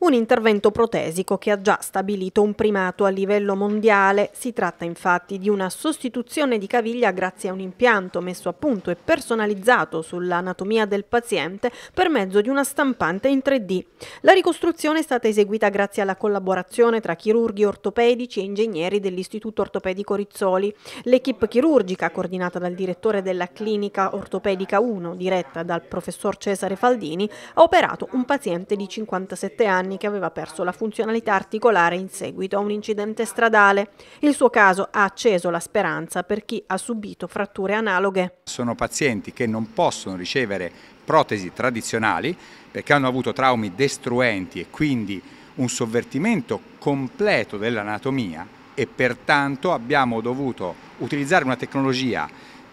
Un intervento protesico che ha già stabilito un primato a livello mondiale. Si tratta infatti di una sostituzione di caviglia grazie a un impianto messo a punto e personalizzato sull'anatomia del paziente per mezzo di una stampante in 3D. La ricostruzione è stata eseguita grazie alla collaborazione tra chirurghi ortopedici e ingegneri dell'Istituto Ortopedico Rizzoli. L'equipe chirurgica, coordinata dal direttore della clinica ortopedica 1, diretta dal professor Cesare Faldini, ha operato un paziente di 57 anni anni che aveva perso la funzionalità articolare in seguito a un incidente stradale. Il suo caso ha acceso la speranza per chi ha subito fratture analoghe. Sono pazienti che non possono ricevere protesi tradizionali perché hanno avuto traumi destruenti e quindi un sovvertimento completo dell'anatomia e pertanto abbiamo dovuto utilizzare una tecnologia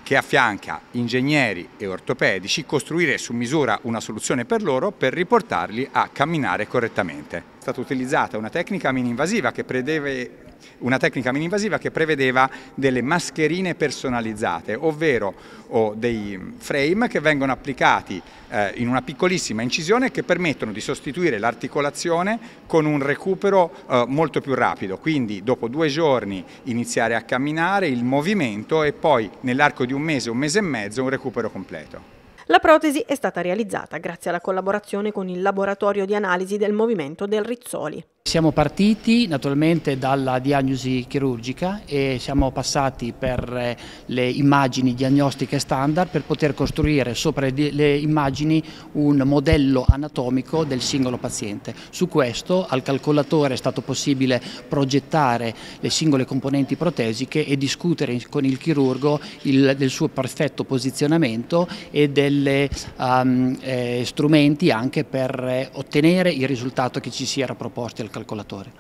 che affianca ingegneri e ortopedici, costruire su misura una soluzione per loro per riportarli a camminare correttamente. È stata utilizzata una tecnica mini-invasiva che prevede una tecnica mini-invasiva che prevedeva delle mascherine personalizzate, ovvero dei frame che vengono applicati eh, in una piccolissima incisione che permettono di sostituire l'articolazione con un recupero eh, molto più rapido, quindi dopo due giorni iniziare a camminare, il movimento e poi nell'arco di un mese, un mese e mezzo un recupero completo. La protesi è stata realizzata grazie alla collaborazione con il laboratorio di analisi del movimento del Rizzoli. Siamo partiti naturalmente dalla diagnosi chirurgica e siamo passati per eh, le immagini diagnostiche standard per poter costruire sopra le immagini un modello anatomico del singolo paziente. Su questo al calcolatore è stato possibile progettare le singole componenti protesiche e discutere con il chirurgo il, del suo perfetto posizionamento e degli um, ehm, eh, strumenti anche per eh, ottenere il risultato che ci si era proposto al calcolatore.